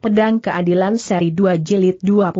Pedang Keadilan Seri 2 Jilid 20.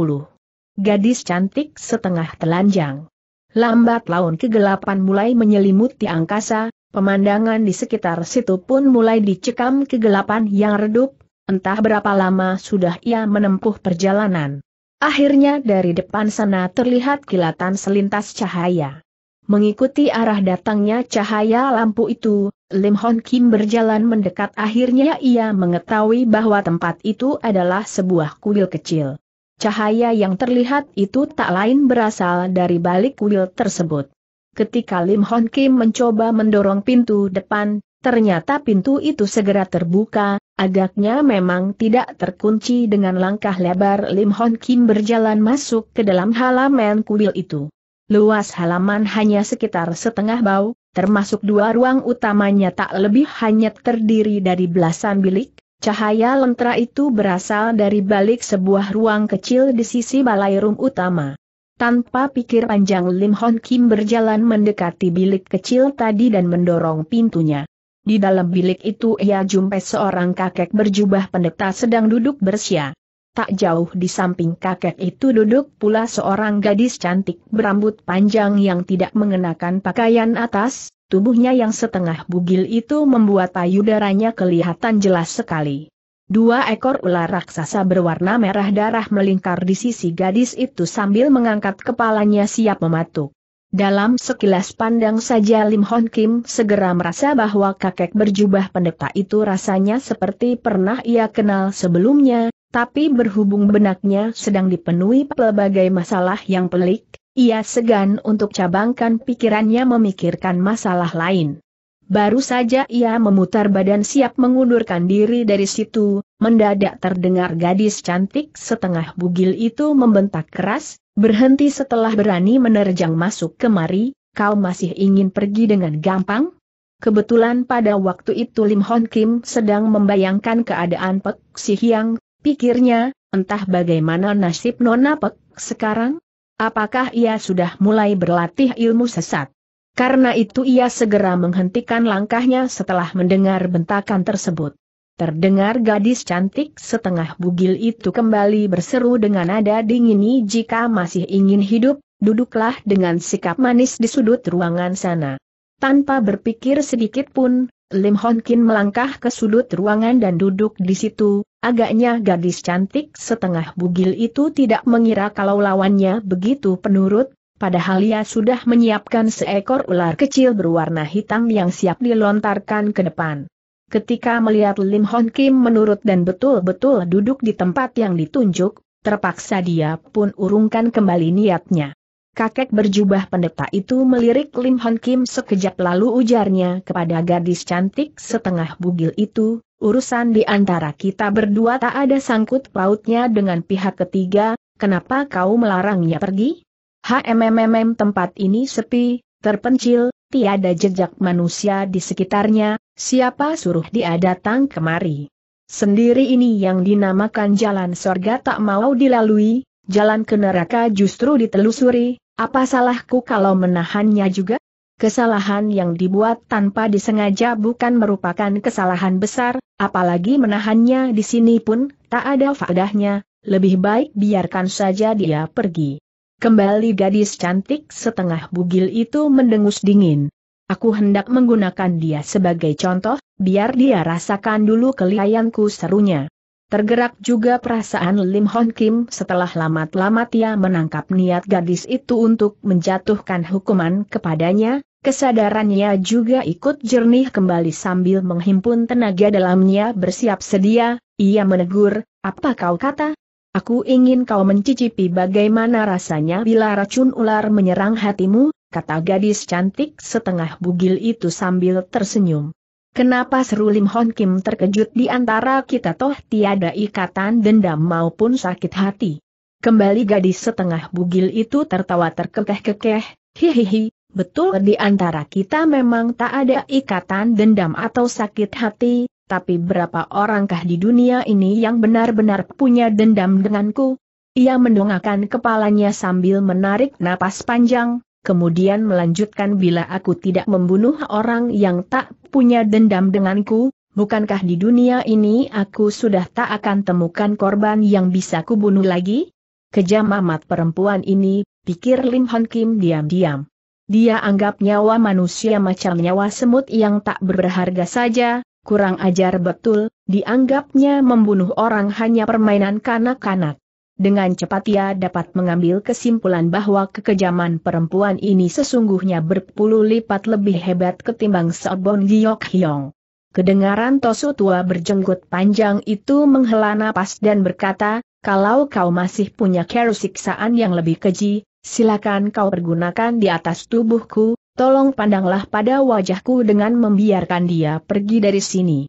Gadis cantik setengah telanjang. Lambat laun kegelapan mulai menyelimuti angkasa, pemandangan di sekitar situ pun mulai dicekam kegelapan yang redup, entah berapa lama sudah ia menempuh perjalanan. Akhirnya dari depan sana terlihat kilatan selintas cahaya. Mengikuti arah datangnya cahaya lampu itu, Lim Hon Kim berjalan mendekat akhirnya ia mengetahui bahwa tempat itu adalah sebuah kuil kecil. Cahaya yang terlihat itu tak lain berasal dari balik kuil tersebut. Ketika Lim Hon Kim mencoba mendorong pintu depan, ternyata pintu itu segera terbuka, agaknya memang tidak terkunci dengan langkah lebar Lim Hon Kim berjalan masuk ke dalam halaman kuil itu luas halaman hanya sekitar setengah bau, termasuk dua ruang utamanya tak lebih hanya terdiri dari belasan bilik, cahaya lentera itu berasal dari balik sebuah ruang kecil di sisi balai rum utama. Tanpa pikir panjang Lim Hon Kim berjalan mendekati bilik kecil tadi dan mendorong pintunya. Di dalam bilik itu ia jumpai seorang kakek berjubah pendeta sedang duduk bersia. Tak jauh di samping kakek itu duduk pula seorang gadis cantik berambut panjang yang tidak mengenakan pakaian atas, tubuhnya yang setengah bugil itu membuat payudaranya kelihatan jelas sekali. Dua ekor ular raksasa berwarna merah darah melingkar di sisi gadis itu sambil mengangkat kepalanya siap mematuk. Dalam sekilas pandang saja Lim Hon Kim segera merasa bahwa kakek berjubah pendeta itu rasanya seperti pernah ia kenal sebelumnya, tapi berhubung benaknya sedang dipenuhi pelbagai masalah yang pelik, ia segan untuk cabangkan pikirannya memikirkan masalah lain. Baru saja ia memutar badan siap mengundurkan diri dari situ, mendadak terdengar gadis cantik setengah bugil itu membentak keras, berhenti setelah berani menerjang masuk kemari, kau masih ingin pergi dengan gampang? Kebetulan pada waktu itu Lim Hon Kim sedang membayangkan keadaan Pek Si Hyang, Pikirnya, entah bagaimana nasib Nona Pek sekarang? Apakah ia sudah mulai berlatih ilmu sesat? Karena itu ia segera menghentikan langkahnya setelah mendengar bentakan tersebut. Terdengar gadis cantik setengah bugil itu kembali berseru dengan nada dingin jika masih ingin hidup, duduklah dengan sikap manis di sudut ruangan sana. Tanpa berpikir sedikit pun, Lim Honkin melangkah ke sudut ruangan dan duduk di situ, Agaknya gadis cantik setengah bugil itu tidak mengira kalau lawannya begitu penurut, padahal ia sudah menyiapkan seekor ular kecil berwarna hitam yang siap dilontarkan ke depan. Ketika melihat Lim Hon Kim menurut dan betul-betul duduk di tempat yang ditunjuk, terpaksa dia pun urungkan kembali niatnya. Kakek berjubah pendeta itu melirik Lim Hon Kim sekejap lalu ujarnya kepada gadis cantik setengah bugil itu, urusan di antara kita berdua tak ada sangkut pautnya dengan pihak ketiga, kenapa kau melarangnya pergi? HMMM tempat ini sepi, terpencil, tiada jejak manusia di sekitarnya, siapa suruh dia datang kemari? Sendiri ini yang dinamakan jalan sorga tak mau dilalui, jalan ke neraka justru ditelusuri, apa salahku kalau menahannya juga? Kesalahan yang dibuat tanpa disengaja bukan merupakan kesalahan besar, apalagi menahannya di sini pun tak ada faedahnya, lebih baik biarkan saja dia pergi. Kembali gadis cantik setengah bugil itu mendengus dingin. Aku hendak menggunakan dia sebagai contoh, biar dia rasakan dulu kelihayanku serunya. Tergerak juga perasaan Lim Hon Kim setelah lama lamat ia menangkap niat gadis itu untuk menjatuhkan hukuman kepadanya, Kesadarannya juga ikut jernih kembali sambil menghimpun tenaga dalamnya bersiap sedia, ia menegur, apa kau kata? Aku ingin kau mencicipi bagaimana rasanya bila racun ular menyerang hatimu, kata gadis cantik setengah bugil itu sambil tersenyum. Kenapa seru Lim Hon Kim terkejut di antara kita toh tiada ikatan dendam maupun sakit hati. Kembali gadis setengah bugil itu tertawa terkekeh-kekeh, hihihi, betul di antara kita memang tak ada ikatan dendam atau sakit hati, tapi berapa orangkah di dunia ini yang benar-benar punya dendam denganku? Ia mendongakkan kepalanya sambil menarik napas panjang, kemudian melanjutkan bila aku tidak membunuh orang yang tak punya dendam denganku, bukankah di dunia ini aku sudah tak akan temukan korban yang bisa kubunuh lagi? Kejam amat perempuan ini, pikir Lim Hon Kim diam-diam. Dia anggap nyawa manusia macam nyawa semut yang tak berharga saja, kurang ajar betul, dianggapnya membunuh orang hanya permainan kanak-kanak. Dengan cepat ia dapat mengambil kesimpulan bahwa kekejaman perempuan ini sesungguhnya berpuluh lipat lebih hebat ketimbang Seobon Giok Hyong. Kedengaran Tosu tua berjenggot panjang itu menghela napas dan berkata, kalau kau masih punya kerusiksaan yang lebih keji, silakan kau pergunakan di atas tubuhku, tolong pandanglah pada wajahku dengan membiarkan dia pergi dari sini.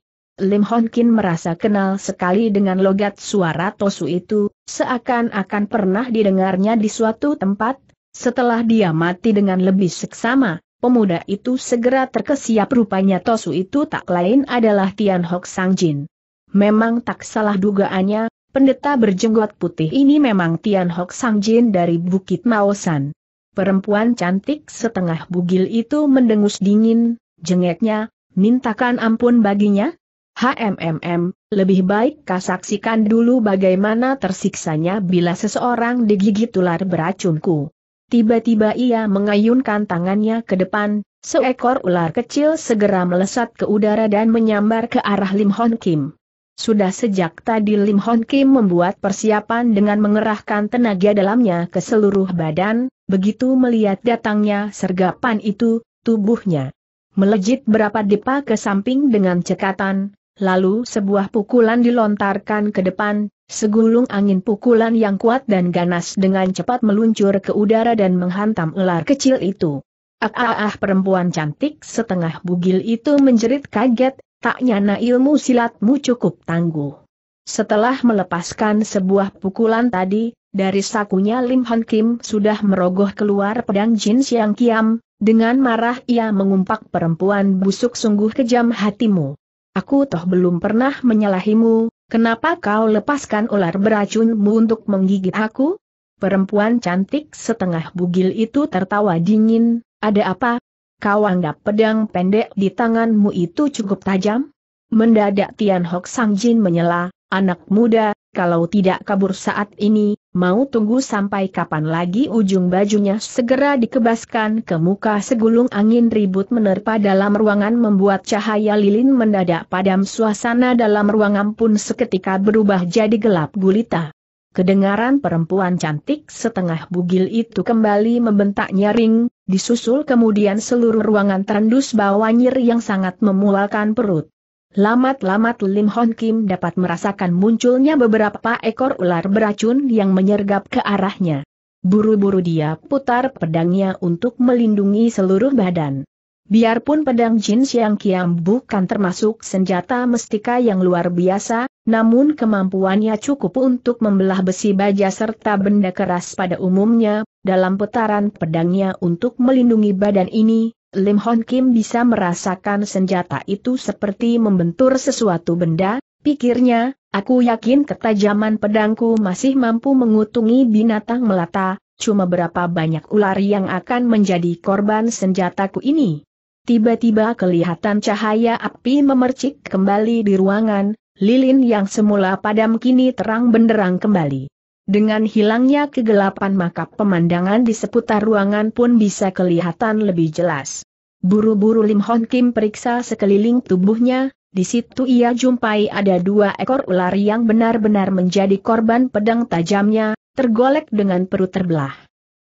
Lim Hon Kin merasa kenal sekali dengan logat suara Tosu itu, seakan-akan pernah didengarnya di suatu tempat, setelah dia mati dengan lebih seksama, pemuda itu segera terkesiap rupanya Tosu itu tak lain adalah Tian Hok Sang Jin. Memang tak salah dugaannya, Pendeta berjenggot putih ini memang Tian Hok Sang Jin dari Bukit Maosan. Perempuan cantik setengah bugil itu mendengus dingin, jengeknya, mintakan ampun baginya? HMMM, lebih baik kasaksikan dulu bagaimana tersiksanya bila seseorang digigit ular beracunku. Tiba-tiba ia mengayunkan tangannya ke depan, seekor ular kecil segera melesat ke udara dan menyambar ke arah Lim Hon Kim. Sudah sejak tadi Lim Hon Kim membuat persiapan dengan mengerahkan tenaga dalamnya ke seluruh badan, begitu melihat datangnya sergapan itu, tubuhnya melejit berapa depa ke samping dengan cekatan, lalu sebuah pukulan dilontarkan ke depan, segulung angin pukulan yang kuat dan ganas dengan cepat meluncur ke udara dan menghantam ular kecil itu. Ah, ah, ah perempuan cantik setengah bugil itu menjerit kaget, tak nyana ilmu silatmu cukup tangguh. Setelah melepaskan sebuah pukulan tadi, dari sakunya Lim Han Kim sudah merogoh keluar pedang Jin Siang Kiam, dengan marah ia mengumpak perempuan busuk sungguh kejam hatimu. Aku toh belum pernah menyalahimu, kenapa kau lepaskan ular beracunmu untuk menggigit aku? Perempuan cantik setengah bugil itu tertawa dingin, ada apa, Kau anggap pedang pendek di tanganmu itu cukup tajam? Mendadak Tian Hok Sang Jin menyela, anak muda, kalau tidak kabur saat ini, mau tunggu sampai kapan lagi ujung bajunya segera dikebaskan ke muka segulung angin ribut menerpa dalam ruangan membuat cahaya lilin mendadak padam suasana dalam ruangan pun seketika berubah jadi gelap gulita. Kedengaran perempuan cantik setengah bugil itu kembali membentak nyaring, disusul kemudian seluruh ruangan terendus bawa nyir yang sangat memualkan perut. Lamat-lamat Lim Hon Kim dapat merasakan munculnya beberapa ekor ular beracun yang menyergap ke arahnya. Buru-buru dia putar pedangnya untuk melindungi seluruh badan. Biarpun pedang Jin Siang Kiam bukan termasuk senjata mestika yang luar biasa, namun kemampuannya cukup untuk membelah besi baja serta benda keras pada umumnya, dalam putaran pedangnya untuk melindungi badan ini, Lim Hon Kim bisa merasakan senjata itu seperti membentur sesuatu benda, pikirnya, aku yakin ketajaman pedangku masih mampu mengutungi binatang melata, cuma berapa banyak ular yang akan menjadi korban senjataku ini. Tiba-tiba kelihatan cahaya api memercik kembali di ruangan, lilin yang semula padam kini terang benderang kembali. Dengan hilangnya kegelapan maka pemandangan di seputar ruangan pun bisa kelihatan lebih jelas. Buru-buru Lim Hon Kim periksa sekeliling tubuhnya, di situ ia jumpai ada dua ekor ular yang benar-benar menjadi korban pedang tajamnya, tergolek dengan perut terbelah.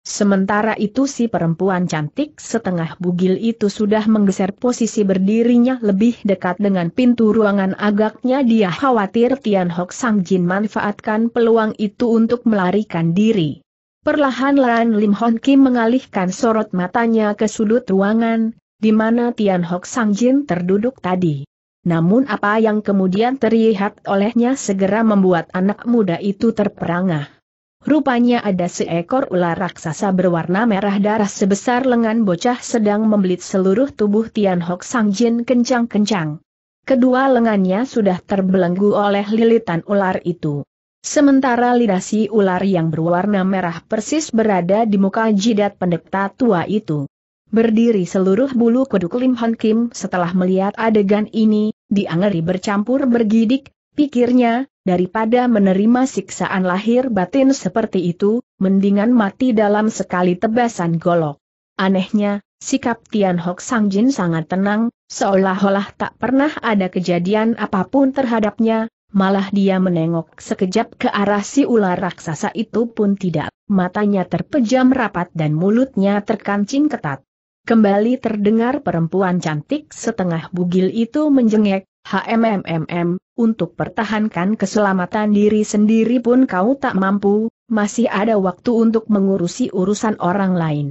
Sementara itu si perempuan cantik setengah bugil itu sudah menggeser posisi berdirinya lebih dekat dengan pintu ruangan agaknya dia khawatir Tian Hok Sang Jin manfaatkan peluang itu untuk melarikan diri. Perlahan-lahan Lim Hon Kim mengalihkan sorot matanya ke sudut ruangan, di mana Tian Hok Sang Jin terduduk tadi. Namun apa yang kemudian terlihat olehnya segera membuat anak muda itu terperangah. Rupanya ada seekor ular raksasa berwarna merah darah sebesar lengan bocah sedang membelit seluruh tubuh Tian Hok Sang Jin kencang-kencang. Kedua lengannya sudah terbelenggu oleh lilitan ular itu. Sementara lidah si ular yang berwarna merah persis berada di muka jidat pendekta tua itu. Berdiri seluruh bulu kuduk Lim Hon Kim setelah melihat adegan ini, dianggeri bercampur bergidik, pikirnya, daripada menerima siksaan lahir batin seperti itu, mendingan mati dalam sekali tebasan golok. Anehnya, sikap Tian Hok Sang Jin sangat tenang, seolah-olah tak pernah ada kejadian apapun terhadapnya, malah dia menengok sekejap ke arah si ular raksasa itu pun tidak, matanya terpejam rapat dan mulutnya terkancing ketat. Kembali terdengar perempuan cantik setengah bugil itu menjengek, HMMMM, untuk pertahankan keselamatan diri sendiri pun kau tak mampu, masih ada waktu untuk mengurusi urusan orang lain.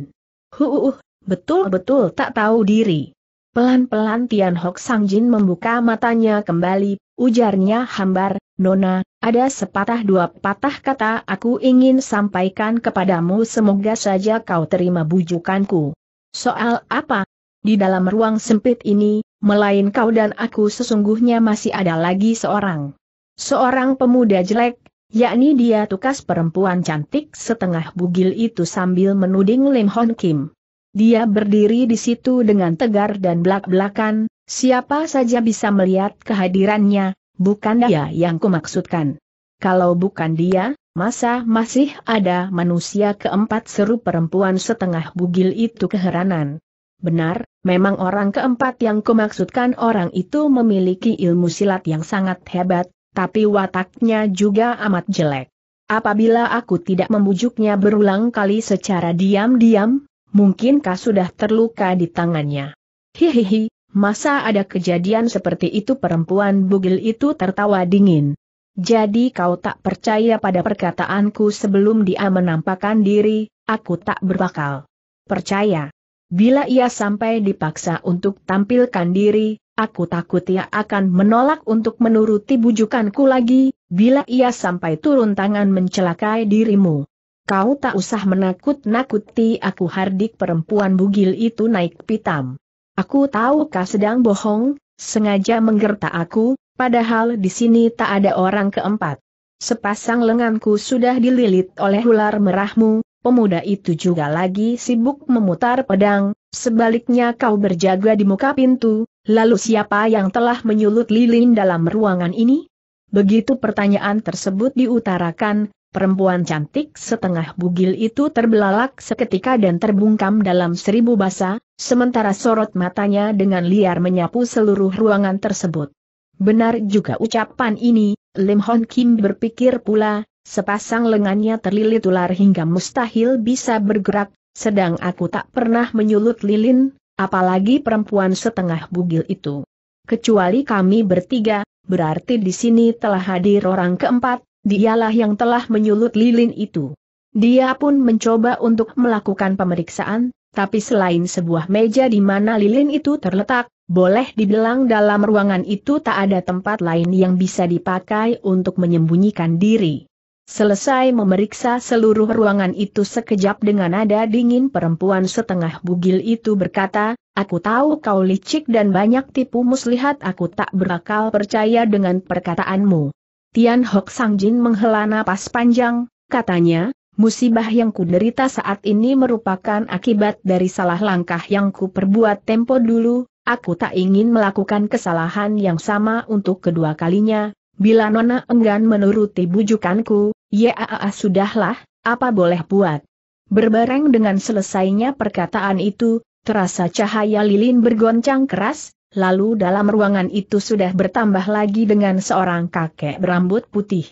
Huuuh, betul-betul tak tahu diri. Pelan-pelan Tian Hok Sang Jin membuka matanya kembali, ujarnya hambar, Nona, ada sepatah dua patah kata aku ingin sampaikan kepadamu semoga saja kau terima bujukanku. Soal apa? di dalam ruang sempit ini, melain kau dan aku sesungguhnya masih ada lagi seorang. Seorang pemuda jelek, yakni dia tukas perempuan cantik setengah bugil itu sambil menuding Lim Hon Kim. Dia berdiri di situ dengan tegar dan belak-belakan, siapa saja bisa melihat kehadirannya, bukan dia yang kumaksudkan. Kalau bukan dia, masa masih ada manusia keempat seru perempuan setengah bugil itu keheranan. Benar, memang orang keempat yang kumaksudkan orang itu memiliki ilmu silat yang sangat hebat, tapi wataknya juga amat jelek. Apabila aku tidak membujuknya berulang kali secara diam-diam, mungkinkah sudah terluka di tangannya. Hihihi, masa ada kejadian seperti itu perempuan bugil itu tertawa dingin. Jadi kau tak percaya pada perkataanku sebelum dia menampakkan diri, aku tak berbakal. Percaya. Bila ia sampai dipaksa untuk tampilkan diri, aku takut ia akan menolak untuk menuruti bujukanku lagi, bila ia sampai turun tangan mencelakai dirimu. Kau tak usah menakut-nakuti aku hardik perempuan bugil itu naik pitam. Aku tahu kau sedang bohong, sengaja menggerta aku, padahal di sini tak ada orang keempat. Sepasang lenganku sudah dililit oleh ular merahmu, pemuda itu juga lagi sibuk memutar pedang, sebaliknya kau berjaga di muka pintu, lalu siapa yang telah menyulut lilin dalam ruangan ini? Begitu pertanyaan tersebut diutarakan, perempuan cantik setengah bugil itu terbelalak seketika dan terbungkam dalam seribu basa, sementara sorot matanya dengan liar menyapu seluruh ruangan tersebut. Benar juga ucapan ini, Lim Hon Kim berpikir pula, Sepasang lengannya terlilit ular hingga mustahil bisa bergerak, sedang aku tak pernah menyulut lilin, apalagi perempuan setengah bugil itu. Kecuali kami bertiga, berarti di sini telah hadir orang keempat, dialah yang telah menyulut lilin itu. Dia pun mencoba untuk melakukan pemeriksaan, tapi selain sebuah meja di mana lilin itu terletak, boleh dibilang dalam ruangan itu tak ada tempat lain yang bisa dipakai untuk menyembunyikan diri. Selesai memeriksa seluruh ruangan itu sekejap dengan nada dingin perempuan setengah bugil itu berkata, Aku tahu kau licik dan banyak tipu muslihat aku tak berakal percaya dengan perkataanmu. Tian Hok Sang Jin menghela napas panjang, katanya, musibah yang kuderita saat ini merupakan akibat dari salah langkah yang ku perbuat tempo dulu, aku tak ingin melakukan kesalahan yang sama untuk kedua kalinya, Bila Nona enggan menuruti bujukanku, Yaa ah, ah, ah, sudahlah, apa boleh buat. Berbareng dengan selesainya perkataan itu, terasa cahaya lilin bergoncang keras, lalu dalam ruangan itu sudah bertambah lagi dengan seorang kakek berambut putih.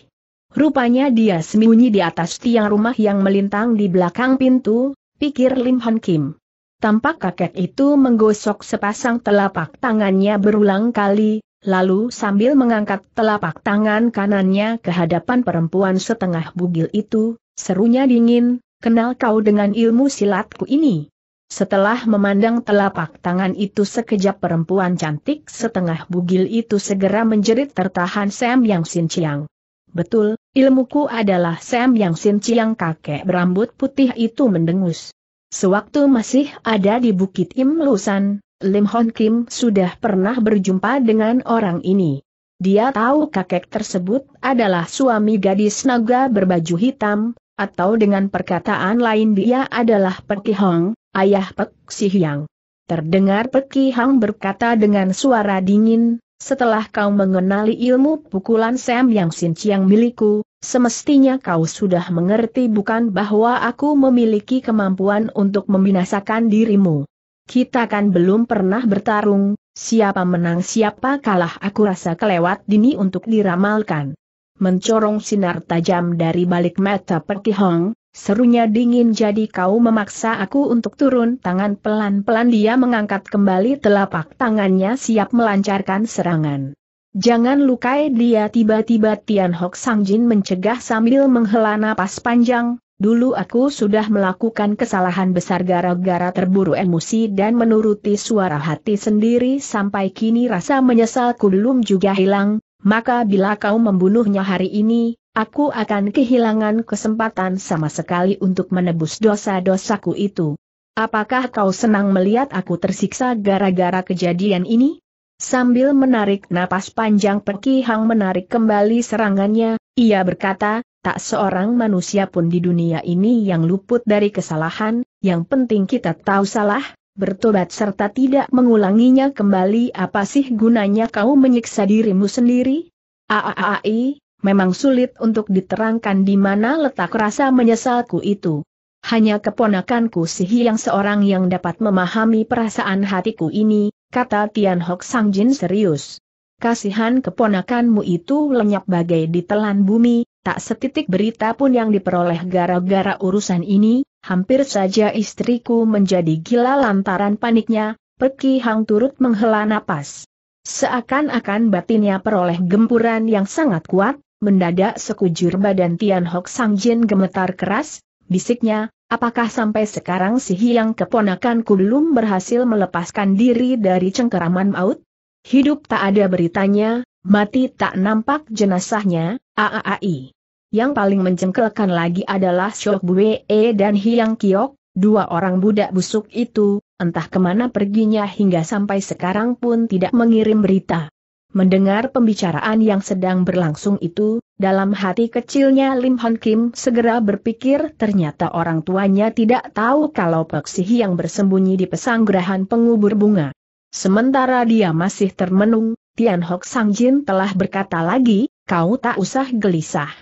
Rupanya dia sembunyi di atas tiang rumah yang melintang di belakang pintu, pikir Lim Han Kim. Tampak kakek itu menggosok sepasang telapak tangannya berulang kali, Lalu sambil mengangkat telapak tangan kanannya ke hadapan perempuan setengah bugil itu, serunya dingin, kenal kau dengan ilmu silatku ini. Setelah memandang telapak tangan itu sekejap perempuan cantik setengah bugil itu segera menjerit tertahan Sam Yang Sin Chiang. Betul, ilmuku adalah Sam Yang Sin Chiang kakek berambut putih itu mendengus. Sewaktu masih ada di Bukit Im Lusan, Lim Hon Kim sudah pernah berjumpa dengan orang ini. Dia tahu kakek tersebut adalah suami gadis naga berbaju hitam, atau dengan perkataan lain dia adalah Peki Hong, ayah Pek Si Hyang. Terdengar Peki Hong berkata dengan suara dingin, setelah kau mengenali ilmu pukulan Sam Yang Sin Chiang milikku, semestinya kau sudah mengerti bukan bahwa aku memiliki kemampuan untuk membinasakan dirimu. Kita kan belum pernah bertarung, siapa menang siapa kalah aku rasa kelewat dini untuk diramalkan. Mencorong sinar tajam dari balik mata Perki Hong, serunya dingin jadi kau memaksa aku untuk turun tangan pelan-pelan dia mengangkat kembali telapak tangannya siap melancarkan serangan. Jangan lukai dia tiba-tiba Tian Hok Jin mencegah sambil menghela napas panjang, Dulu aku sudah melakukan kesalahan besar gara-gara terburu emosi dan menuruti suara hati sendiri sampai kini rasa menyesalku belum juga hilang, maka bila kau membunuhnya hari ini, aku akan kehilangan kesempatan sama sekali untuk menebus dosa-dosaku itu. Apakah kau senang melihat aku tersiksa gara-gara kejadian ini? Sambil menarik napas panjang Perki Hang menarik kembali serangannya, ia berkata, tak seorang manusia pun di dunia ini yang luput dari kesalahan, yang penting kita tahu salah, bertobat serta tidak mengulanginya kembali apa sih gunanya kau menyiksa dirimu sendiri? Aaai, memang sulit untuk diterangkan di mana letak rasa menyesalku itu. Hanya keponakanku sih yang seorang yang dapat memahami perasaan hatiku ini, kata Tian Hok Sang Jin serius. Kasihan keponakanmu itu lenyap bagai ditelan bumi, Tak setitik berita pun yang diperoleh gara-gara urusan ini, hampir saja istriku menjadi gila lantaran paniknya, Peki Hang turut menghela napas. Seakan-akan batinnya peroleh gempuran yang sangat kuat, mendadak sekujur badan Tian Hok Sang Jin gemetar keras, bisiknya, apakah sampai sekarang si Hiang keponakanku belum berhasil melepaskan diri dari cengkeraman maut? Hidup tak ada beritanya, mati tak nampak jenazahnya, aaai. Yang paling mencengkelkan lagi adalah Shok Bue e dan Hyang Kiok, dua orang budak busuk itu, entah kemana perginya hingga sampai sekarang pun tidak mengirim berita. Mendengar pembicaraan yang sedang berlangsung itu, dalam hati kecilnya Lim Hon Kim segera berpikir ternyata orang tuanya tidak tahu kalau Pek Sih yang bersembunyi di pesanggerahan pengubur bunga. Sementara dia masih termenung, Tian Hok Sang Jin telah berkata lagi, kau tak usah gelisah.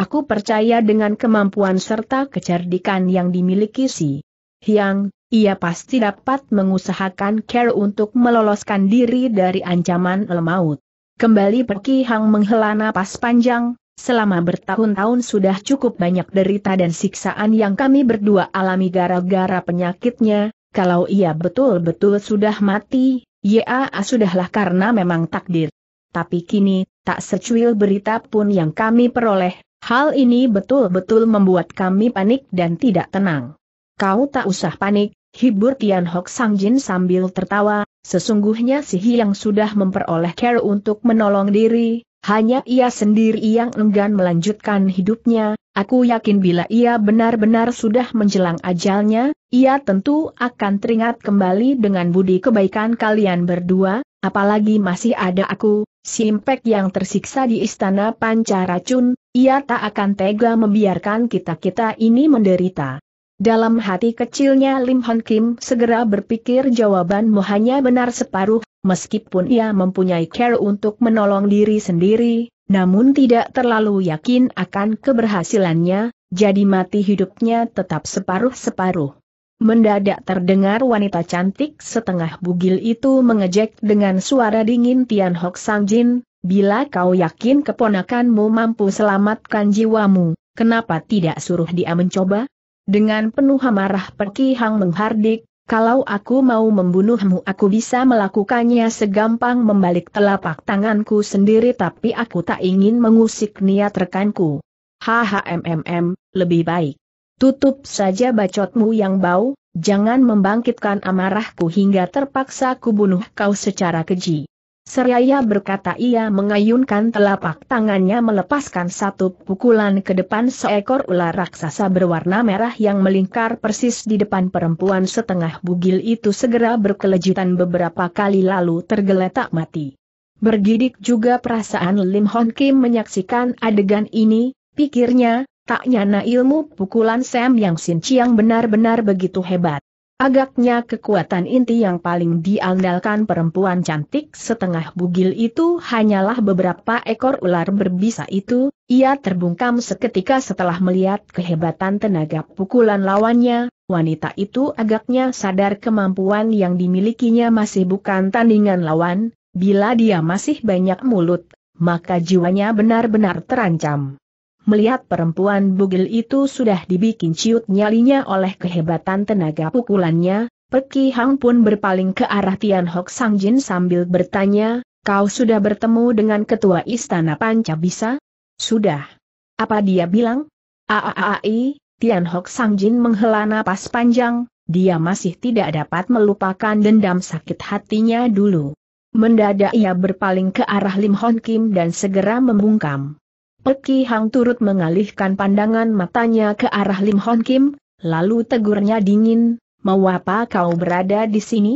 Aku percaya dengan kemampuan serta kecerdikan yang dimiliki si Hyang, ia pasti dapat mengusahakan care untuk meloloskan diri dari ancaman lemaut. Kembali pergi Hang menghela napas panjang, selama bertahun-tahun sudah cukup banyak derita dan siksaan yang kami berdua alami gara-gara penyakitnya, kalau ia betul-betul sudah mati, ya sudahlah karena memang takdir. Tapi kini, tak secuil berita pun yang kami peroleh, Hal ini betul-betul membuat kami panik dan tidak tenang. Kau tak usah panik, hibur Tian Hok Sang Jin sambil tertawa, sesungguhnya si yang sudah memperoleh care untuk menolong diri, hanya ia sendiri yang enggan melanjutkan hidupnya, aku yakin bila ia benar-benar sudah menjelang ajalnya, ia tentu akan teringat kembali dengan budi kebaikan kalian berdua, apalagi masih ada aku, Simpek yang tersiksa di istana pancaracun, ia tak akan tega membiarkan kita-kita ini menderita. Dalam hati kecilnya Lim Hon Kim segera berpikir jawabanmu hanya benar separuh, meskipun ia mempunyai care untuk menolong diri sendiri, namun tidak terlalu yakin akan keberhasilannya, jadi mati hidupnya tetap separuh-separuh. Mendadak terdengar wanita cantik setengah bugil itu mengejek dengan suara dingin Tian Hok Sang Jin, Bila kau yakin keponakanmu mampu selamatkan jiwamu, kenapa tidak suruh dia mencoba? Dengan penuh amarah Perki Hang menghardik, kalau aku mau membunuhmu aku bisa melakukannya segampang membalik telapak tanganku sendiri tapi aku tak ingin mengusik niat rekanku. mmm, lebih baik. Tutup saja bacotmu yang bau, jangan membangkitkan amarahku hingga terpaksa kubunuh kau secara keji. Seraya berkata ia mengayunkan telapak tangannya melepaskan satu pukulan ke depan seekor ular raksasa berwarna merah yang melingkar persis di depan perempuan setengah bugil itu segera berkelejutan beberapa kali lalu tergeletak mati. Bergidik juga perasaan Lim Hon Kim menyaksikan adegan ini, pikirnya, tak nyana ilmu pukulan Sam Yang Sin Chiang benar-benar begitu hebat. Agaknya kekuatan inti yang paling diandalkan perempuan cantik setengah bugil itu hanyalah beberapa ekor ular berbisa itu, ia terbungkam seketika setelah melihat kehebatan tenaga pukulan lawannya, wanita itu agaknya sadar kemampuan yang dimilikinya masih bukan tandingan lawan, bila dia masih banyak mulut, maka jiwanya benar-benar terancam. Melihat perempuan bugil itu sudah dibikin ciut nyalinya oleh kehebatan tenaga pukulannya, Peki Hang pun berpaling ke arah Tian Hok Sang Jin sambil bertanya, kau sudah bertemu dengan ketua istana Panca Bisa? Sudah. Apa dia bilang? Aaai, Tian Hok Sang Jin menghela napas panjang, dia masih tidak dapat melupakan dendam sakit hatinya dulu. Mendadak ia berpaling ke arah Lim Hon Kim dan segera membungkam. Peki Hang turut mengalihkan pandangan matanya ke arah Lim Hon Kim, lalu tegurnya dingin, mau apa kau berada di sini?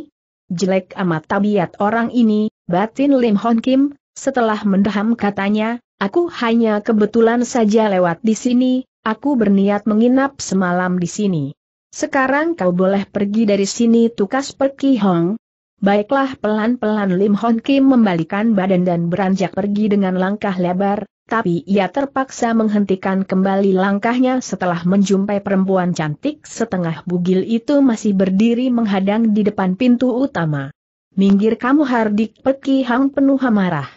Jelek amat tabiat orang ini, batin Lim Hon Kim, setelah mendaham katanya, aku hanya kebetulan saja lewat di sini, aku berniat menginap semalam di sini. Sekarang kau boleh pergi dari sini tukas Peki Hong. Baiklah pelan-pelan Lim Hon Kim membalikan badan dan beranjak pergi dengan langkah lebar, tapi ia terpaksa menghentikan kembali langkahnya setelah menjumpai perempuan cantik setengah bugil itu masih berdiri menghadang di depan pintu utama. Minggir kamu Hardik Peki Hang penuh amarah.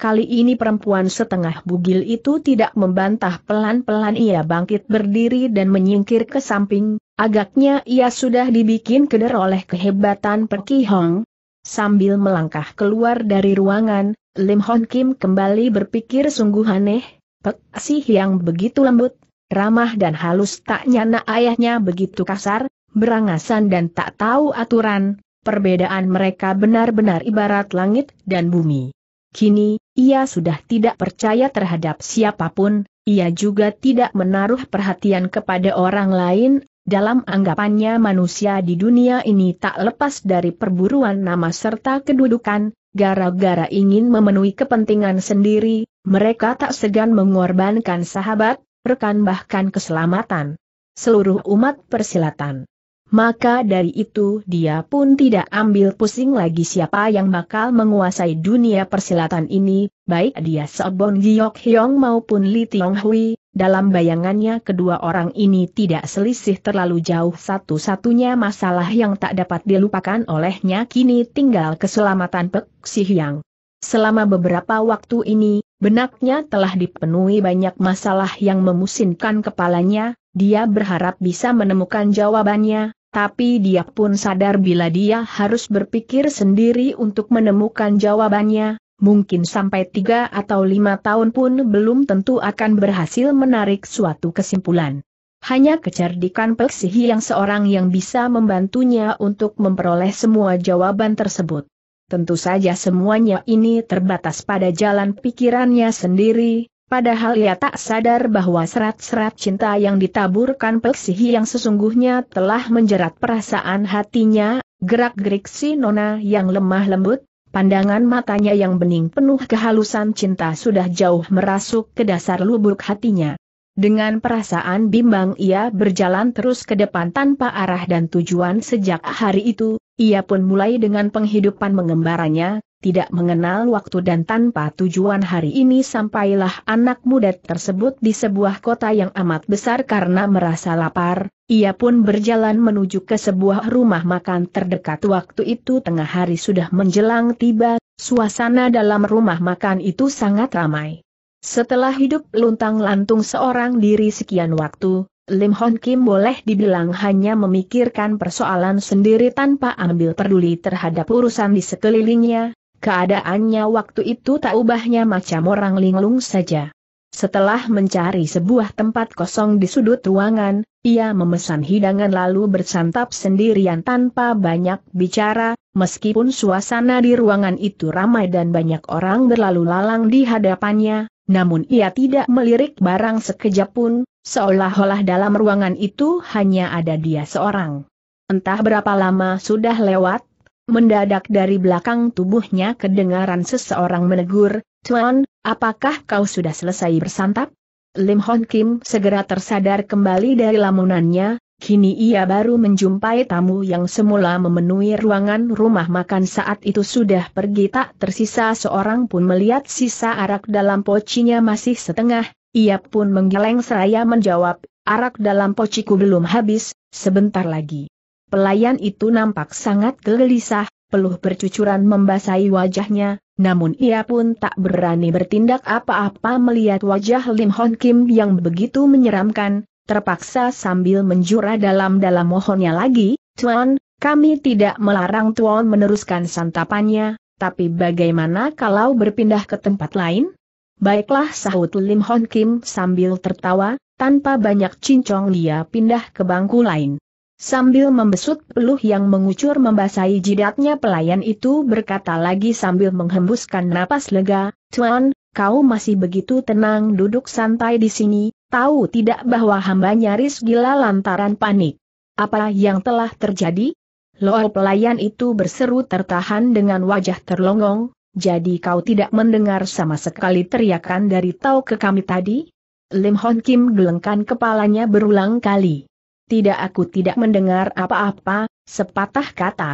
Kali ini perempuan setengah bugil itu tidak membantah pelan-pelan ia bangkit berdiri dan menyingkir ke samping, agaknya ia sudah dibikin keder oleh kehebatan Peki Hong. Sambil melangkah keluar dari ruangan, Lim Hon Kim kembali berpikir sungguh aneh, Pek Sih yang begitu lembut, ramah dan halus tak nyana ayahnya begitu kasar, berangasan dan tak tahu aturan, perbedaan mereka benar-benar ibarat langit dan bumi. Kini, ia sudah tidak percaya terhadap siapapun, ia juga tidak menaruh perhatian kepada orang lain, dalam anggapannya manusia di dunia ini tak lepas dari perburuan nama serta kedudukan, gara-gara ingin memenuhi kepentingan sendiri, mereka tak segan mengorbankan sahabat, rekan bahkan keselamatan seluruh umat persilatan. Maka dari itu dia pun tidak ambil pusing lagi siapa yang bakal menguasai dunia persilatan ini, baik dia Sobon Giok Hyong maupun Li Tiong Hui, dalam bayangannya kedua orang ini tidak selisih terlalu jauh satu-satunya masalah yang tak dapat dilupakan olehnya kini tinggal keselamatan Pek Si Hyang. Selama beberapa waktu ini, benaknya telah dipenuhi banyak masalah yang memusingkan kepalanya, dia berharap bisa menemukan jawabannya, tapi dia pun sadar bila dia harus berpikir sendiri untuk menemukan jawabannya, mungkin sampai tiga atau lima tahun pun belum tentu akan berhasil menarik suatu kesimpulan. Hanya kecerdikan Peksihi yang seorang yang bisa membantunya untuk memperoleh semua jawaban tersebut. Tentu saja semuanya ini terbatas pada jalan pikirannya sendiri, Padahal ia tak sadar bahwa serat-serat cinta yang ditaburkan Peksihi yang sesungguhnya telah menjerat perasaan hatinya, gerak-gerik si Nona yang lemah lembut, pandangan matanya yang bening penuh kehalusan cinta sudah jauh merasuk ke dasar lubuk hatinya. Dengan perasaan bimbang ia berjalan terus ke depan tanpa arah dan tujuan sejak hari itu, ia pun mulai dengan penghidupan mengembaranya, tidak mengenal waktu dan tanpa tujuan hari ini sampailah anak muda tersebut di sebuah kota yang amat besar karena merasa lapar, ia pun berjalan menuju ke sebuah rumah makan terdekat waktu itu tengah hari sudah menjelang tiba, suasana dalam rumah makan itu sangat ramai. Setelah hidup luntang lantung seorang diri sekian waktu, Lim Hon Kim boleh dibilang hanya memikirkan persoalan sendiri tanpa ambil peduli terhadap urusan di sekelilingnya, Keadaannya waktu itu tak ubahnya macam orang linglung saja. Setelah mencari sebuah tempat kosong di sudut ruangan, ia memesan hidangan lalu bersantap sendirian tanpa banyak bicara, meskipun suasana di ruangan itu ramai dan banyak orang berlalu lalang di hadapannya, namun ia tidak melirik barang sekejap pun, seolah-olah dalam ruangan itu hanya ada dia seorang. Entah berapa lama sudah lewat, Mendadak dari belakang tubuhnya kedengaran seseorang menegur, Tuan, apakah kau sudah selesai bersantap? Lim Hon Kim segera tersadar kembali dari lamunannya, kini ia baru menjumpai tamu yang semula memenuhi ruangan rumah makan saat itu sudah pergi tak tersisa seorang pun melihat sisa arak dalam pocinya masih setengah, ia pun menggeleng seraya menjawab, arak dalam pociku belum habis, sebentar lagi. Pelayan itu nampak sangat gelisah, peluh bercucuran membasahi wajahnya, namun ia pun tak berani bertindak apa-apa melihat wajah Lim Hon Kim yang begitu menyeramkan, terpaksa sambil menjura dalam-dalam mohonnya lagi, Tuan, kami tidak melarang Tuan meneruskan santapannya, tapi bagaimana kalau berpindah ke tempat lain? Baiklah sahut Lim Hon Kim sambil tertawa, tanpa banyak cincong dia pindah ke bangku lain. Sambil membesut peluh yang mengucur membasahi jidatnya pelayan itu berkata lagi sambil menghembuskan napas lega, Tuan, kau masih begitu tenang duduk santai di sini, tahu tidak bahwa hamba nyaris gila lantaran panik. Apa yang telah terjadi? Loal pelayan itu berseru tertahan dengan wajah terlongong, jadi kau tidak mendengar sama sekali teriakan dari Tau ke kami tadi? Lim Hon Kim gelengkan kepalanya berulang kali tidak aku tidak mendengar apa-apa, sepatah kata.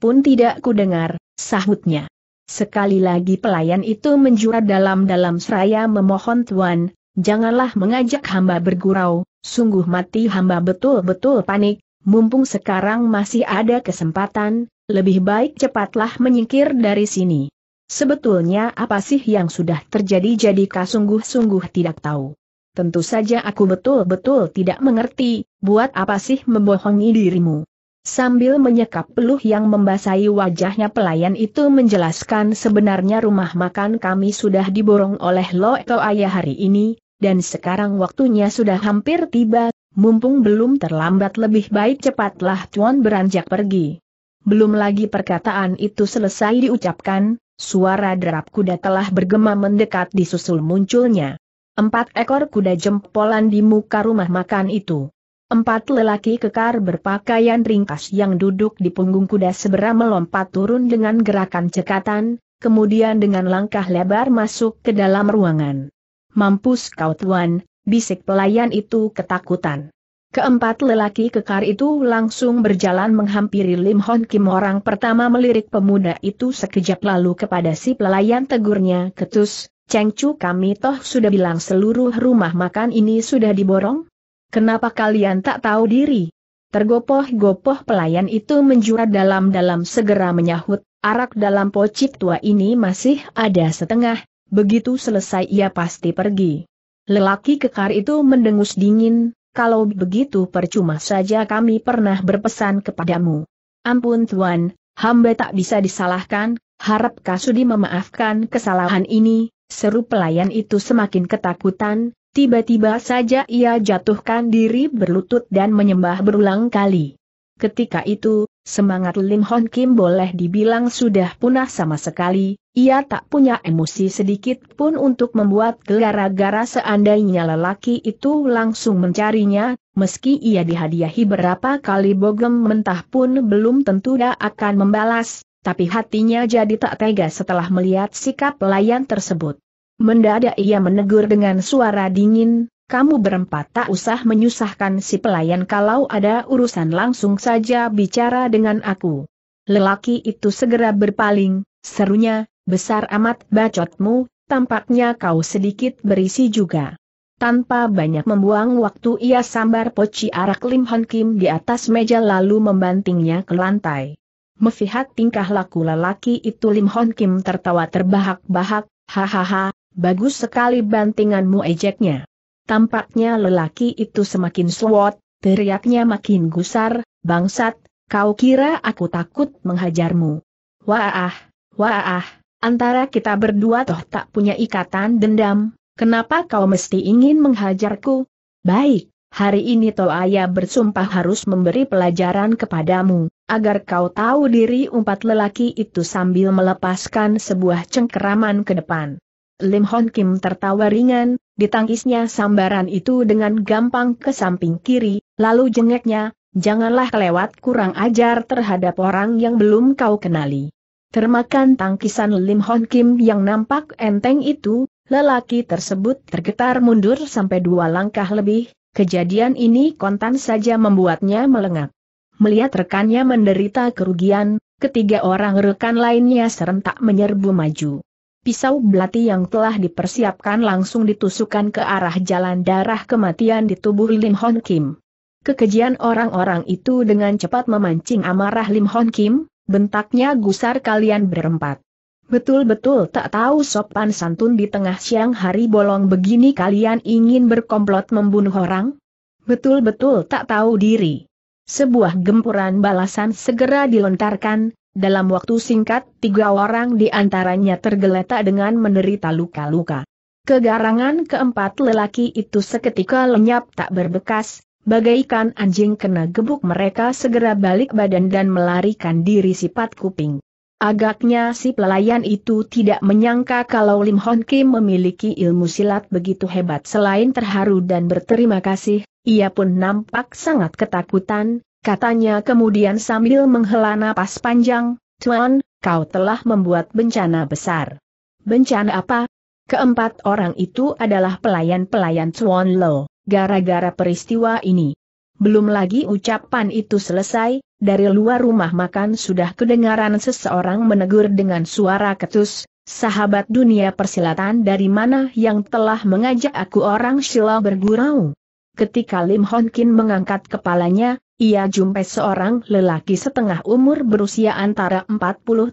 Pun tidak ku dengar, sahutnya. Sekali lagi pelayan itu menjurat dalam-dalam seraya memohon Tuan, janganlah mengajak hamba bergurau, sungguh mati hamba betul-betul panik, mumpung sekarang masih ada kesempatan, lebih baik cepatlah menyingkir dari sini. Sebetulnya apa sih yang sudah terjadi jadi sungguh-sungguh tidak tahu. Tentu saja aku betul-betul tidak mengerti, buat apa sih membohongi dirimu. Sambil menyekap peluh yang membasahi wajahnya pelayan itu menjelaskan sebenarnya rumah makan kami sudah diborong oleh lo atau Ayah hari ini, dan sekarang waktunya sudah hampir tiba, mumpung belum terlambat lebih baik cepatlah Tuan beranjak pergi. Belum lagi perkataan itu selesai diucapkan, suara derap kuda telah bergema mendekat disusul munculnya Empat ekor kuda jempolan di muka rumah makan itu. Empat lelaki kekar berpakaian ringkas yang duduk di punggung kuda sebera melompat turun dengan gerakan cekatan, kemudian dengan langkah lebar masuk ke dalam ruangan. Mampus kau tuan, bisik pelayan itu ketakutan. Keempat lelaki kekar itu langsung berjalan menghampiri Lim Hon Kim orang pertama melirik pemuda itu sekejap lalu kepada si pelayan tegurnya ketus, Chu kami toh sudah bilang seluruh rumah makan ini sudah diborong? Kenapa kalian tak tahu diri? Tergopoh-gopoh pelayan itu menjura dalam-dalam segera menyahut, arak dalam pocit tua ini masih ada setengah, begitu selesai ia pasti pergi. Lelaki kekar itu mendengus dingin, kalau begitu percuma saja kami pernah berpesan kepadamu. Ampun tuan, hamba tak bisa disalahkan, harap Kasudi memaafkan kesalahan ini, Seru pelayan itu semakin ketakutan, tiba-tiba saja ia jatuhkan diri berlutut dan menyembah berulang kali. Ketika itu, semangat Lim Hon Kim boleh dibilang sudah punah sama sekali, ia tak punya emosi sedikit pun untuk membuat gara-gara seandainya lelaki itu langsung mencarinya, meski ia dihadiahi berapa kali bogem mentah pun belum tentu dia akan membalas, tapi hatinya jadi tak tega setelah melihat sikap pelayan tersebut. Mendadak ia menegur dengan suara dingin, kamu berempat tak usah menyusahkan si pelayan kalau ada urusan langsung saja bicara dengan aku. Lelaki itu segera berpaling, serunya, besar amat bacotmu, tampaknya kau sedikit berisi juga. Tanpa banyak membuang waktu ia sambar poci arak Lim Hon Kim di atas meja lalu membantingnya ke lantai. Mefihat tingkah laku lelaki itu Lim Hon Kim tertawa terbahak-bahak, hahaha, bagus sekali bantinganmu ejeknya. Tampaknya lelaki itu semakin suwot, teriaknya makin gusar, bangsat, kau kira aku takut menghajarmu. Wah, wah, antara kita berdua toh tak punya ikatan dendam, kenapa kau mesti ingin menghajarku? Baik, hari ini toh ayah bersumpah harus memberi pelajaran kepadamu agar kau tahu diri empat lelaki itu sambil melepaskan sebuah cengkeraman ke depan. Lim Hon Kim tertawa ringan, ditangkisnya sambaran itu dengan gampang ke samping kiri, lalu jengeknya, janganlah lewat kurang ajar terhadap orang yang belum kau kenali. Termakan tangkisan Lim Hon Kim yang nampak enteng itu, lelaki tersebut tergetar mundur sampai dua langkah lebih, kejadian ini kontan saja membuatnya melengak. Melihat rekannya menderita kerugian, ketiga orang rekan lainnya serentak menyerbu maju. Pisau belati yang telah dipersiapkan langsung ditusukkan ke arah jalan darah kematian di tubuh Lim Hon Kim. Kekejian orang-orang itu dengan cepat memancing amarah Lim Hon Kim, bentaknya gusar kalian berempat. Betul-betul tak tahu sopan santun di tengah siang hari bolong begini kalian ingin berkomplot membunuh orang? Betul-betul tak tahu diri. Sebuah gempuran balasan segera dilontarkan, dalam waktu singkat tiga orang di antaranya tergeletak dengan menderita luka-luka. Kegarangan keempat lelaki itu seketika lenyap tak berbekas, bagaikan anjing kena gebuk mereka segera balik badan dan melarikan diri sifat kuping. Agaknya si pelayan itu tidak menyangka kalau Lim Hon Kim memiliki ilmu silat begitu hebat selain terharu dan berterima kasih, ia pun nampak sangat ketakutan, katanya kemudian sambil menghela napas panjang, Tuan, kau telah membuat bencana besar. Bencana apa? Keempat orang itu adalah pelayan-pelayan Chuan Lo. Gara-gara peristiwa ini, belum lagi ucapan itu selesai, dari luar rumah makan sudah kedengaran seseorang menegur dengan suara ketus, sahabat dunia persilatan dari mana yang telah mengajak aku orang Shila bergurau. Ketika Lim Hon Kin mengangkat kepalanya, ia jumpai seorang lelaki setengah umur berusia antara 40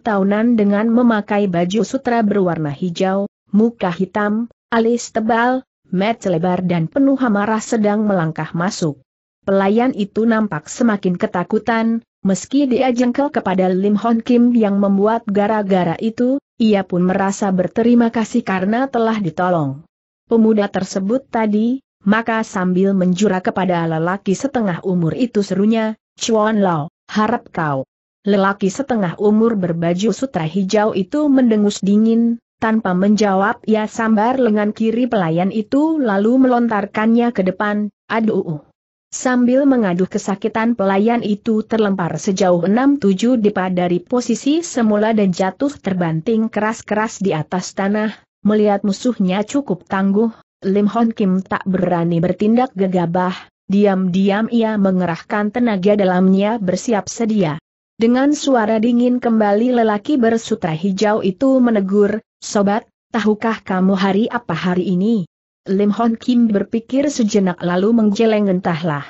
tahunan dengan memakai baju sutra berwarna hijau, muka hitam, alis tebal, mat lebar dan penuh amarah sedang melangkah masuk. Pelayan itu nampak semakin ketakutan, meski dia jengkel kepada Lim Hon Kim yang membuat gara-gara itu, ia pun merasa berterima kasih karena telah ditolong. Pemuda tersebut tadi, maka sambil menjura kepada lelaki setengah umur itu serunya, Chuan Lao, harap kau. Lelaki setengah umur berbaju sutra hijau itu mendengus dingin, tanpa menjawab ia sambar lengan kiri pelayan itu lalu melontarkannya ke depan, aduh. Sambil mengaduh kesakitan pelayan itu terlempar sejauh 6-7 depa dari posisi semula dan jatuh terbanting keras-keras di atas tanah, melihat musuhnya cukup tangguh, Lim Hon Kim tak berani bertindak gegabah, diam-diam ia mengerahkan tenaga dalamnya bersiap sedia. Dengan suara dingin kembali lelaki bersutra hijau itu menegur, Sobat, tahukah kamu hari apa hari ini? Lim Hon Kim berpikir sejenak lalu menggeleng entahlah.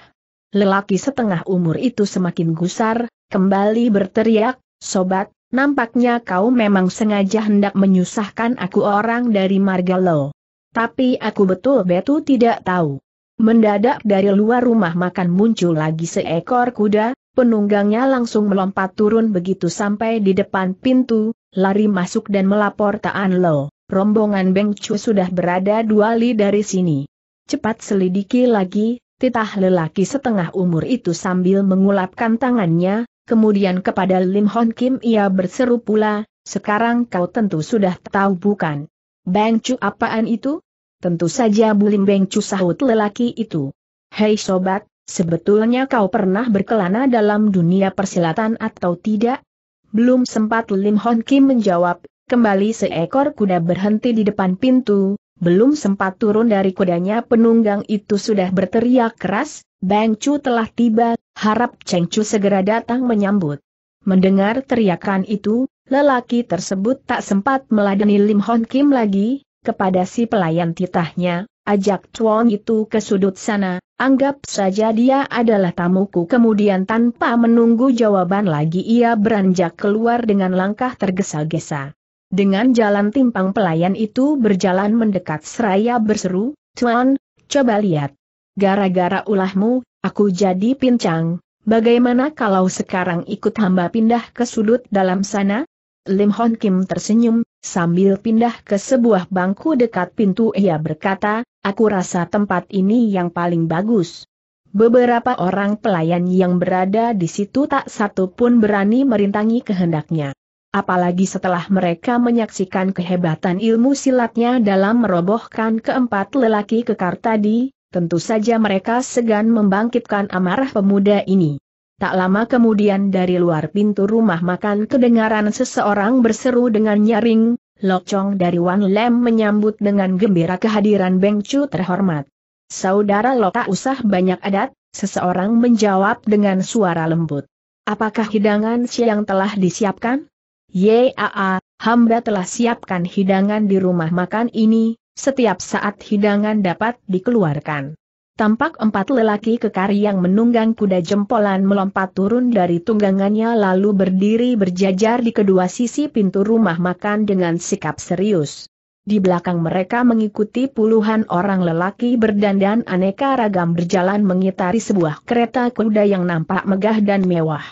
Lelaki setengah umur itu semakin gusar, kembali berteriak, Sobat, nampaknya kau memang sengaja hendak menyusahkan aku orang dari Margalo. Tapi aku betul-betul tidak tahu. Mendadak dari luar rumah makan muncul lagi seekor kuda, penunggangnya langsung melompat turun begitu sampai di depan pintu, lari masuk dan melapor Taan Lo rombongan Beng Chu sudah berada dua li dari sini. Cepat selidiki lagi, titah lelaki setengah umur itu sambil mengulapkan tangannya, kemudian kepada Lim Hon Kim ia berseru pula, sekarang kau tentu sudah tahu bukan? Beng Chu apaan itu? Tentu saja Bulim Beng Chu sahut lelaki itu. Hei sobat, sebetulnya kau pernah berkelana dalam dunia persilatan atau tidak? Belum sempat Lim Hon Kim menjawab, Kembali seekor kuda berhenti di depan pintu, belum sempat turun dari kudanya penunggang itu sudah berteriak keras, Bang Chu telah tiba, harap Cheng Chu segera datang menyambut. Mendengar teriakan itu, lelaki tersebut tak sempat meladeni Lim Hon Kim lagi, kepada si pelayan titahnya, ajak Chuan itu ke sudut sana, anggap saja dia adalah tamuku. Kemudian tanpa menunggu jawaban lagi ia beranjak keluar dengan langkah tergesa-gesa. Dengan jalan timpang pelayan itu berjalan mendekat seraya berseru, Tuan, coba lihat. Gara-gara ulahmu, aku jadi pincang. Bagaimana kalau sekarang ikut hamba pindah ke sudut dalam sana? Lim Hon Kim tersenyum, sambil pindah ke sebuah bangku dekat pintu ia berkata, aku rasa tempat ini yang paling bagus. Beberapa orang pelayan yang berada di situ tak satu pun berani merintangi kehendaknya apalagi setelah mereka menyaksikan kehebatan ilmu silatnya dalam merobohkan keempat lelaki kekar tadi, tentu saja mereka segan membangkitkan amarah pemuda ini. Tak lama kemudian dari luar pintu rumah makan kedengaran seseorang berseru dengan nyaring, locong dari Wan Lem menyambut dengan gembira kehadiran Beng Chu terhormat. Saudara tak usah banyak adat, seseorang menjawab dengan suara lembut. Apakah hidangan siang telah disiapkan? Yaa, hamba telah siapkan hidangan di rumah makan ini, setiap saat hidangan dapat dikeluarkan. Tampak empat lelaki kekar yang menunggang kuda jempolan melompat turun dari tunggangannya lalu berdiri berjajar di kedua sisi pintu rumah makan dengan sikap serius. Di belakang mereka mengikuti puluhan orang lelaki berdandan aneka ragam berjalan mengitari sebuah kereta kuda yang nampak megah dan mewah.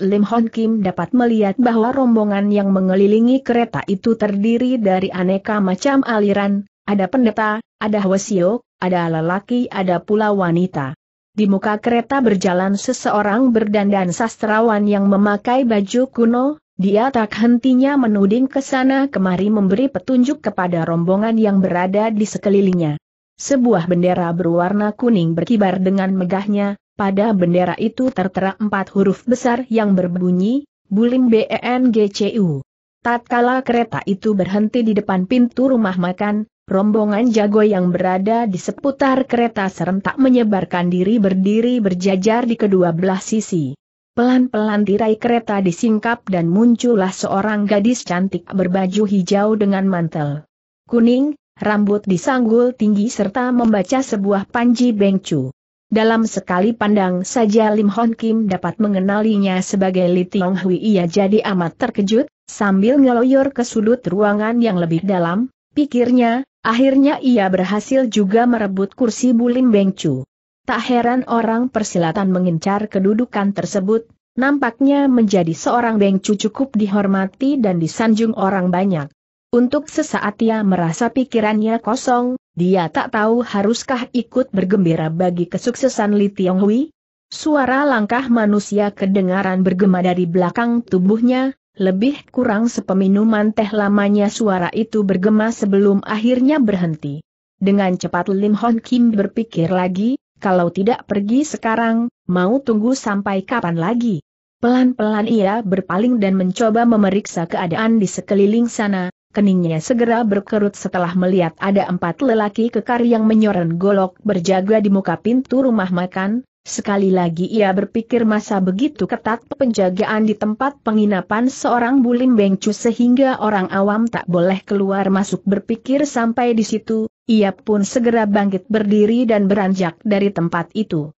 Lim Hon Kim dapat melihat bahwa rombongan yang mengelilingi kereta itu terdiri dari aneka macam aliran, ada pendeta, ada wasio, ada lelaki, ada pula wanita. Di muka kereta berjalan seseorang berdandan sastrawan yang memakai baju kuno, dia tak hentinya menuding ke sana kemari memberi petunjuk kepada rombongan yang berada di sekelilingnya. Sebuah bendera berwarna kuning berkibar dengan megahnya, pada bendera itu tertera empat huruf besar yang berbunyi, Bulim BENGCU. Tatkala kereta itu berhenti di depan pintu rumah makan, rombongan jago yang berada di seputar kereta serentak menyebarkan diri berdiri berjajar di kedua belah sisi. Pelan-pelan tirai kereta disingkap dan muncullah seorang gadis cantik berbaju hijau dengan mantel kuning, rambut disanggul tinggi serta membaca sebuah panji bengcu. Dalam sekali pandang saja Lim Hon Kim dapat mengenalinya sebagai Li Tiong Hui ia jadi amat terkejut, sambil ngeloyor ke sudut ruangan yang lebih dalam, pikirnya, akhirnya ia berhasil juga merebut kursi bu Lim Beng Chu. Tak heran orang persilatan mengincar kedudukan tersebut, nampaknya menjadi seorang Beng Chu cukup dihormati dan disanjung orang banyak. Untuk sesaat ia merasa pikirannya kosong, dia tak tahu haruskah ikut bergembira bagi kesuksesan Li Tionghui. Suara langkah manusia kedengaran bergema dari belakang tubuhnya, lebih kurang sepeminuman teh lamanya suara itu bergema sebelum akhirnya berhenti. Dengan cepat Lim Hon Kim berpikir lagi, kalau tidak pergi sekarang, mau tunggu sampai kapan lagi? Pelan-pelan ia berpaling dan mencoba memeriksa keadaan di sekeliling sana, keningnya segera berkerut setelah melihat ada empat lelaki kekar yang menyoren golok berjaga di muka pintu rumah makan, Sekali lagi ia berpikir masa begitu ketat penjagaan di tempat penginapan seorang bulim bengcu sehingga orang awam tak boleh keluar masuk berpikir sampai di situ, ia pun segera bangkit berdiri dan beranjak dari tempat itu.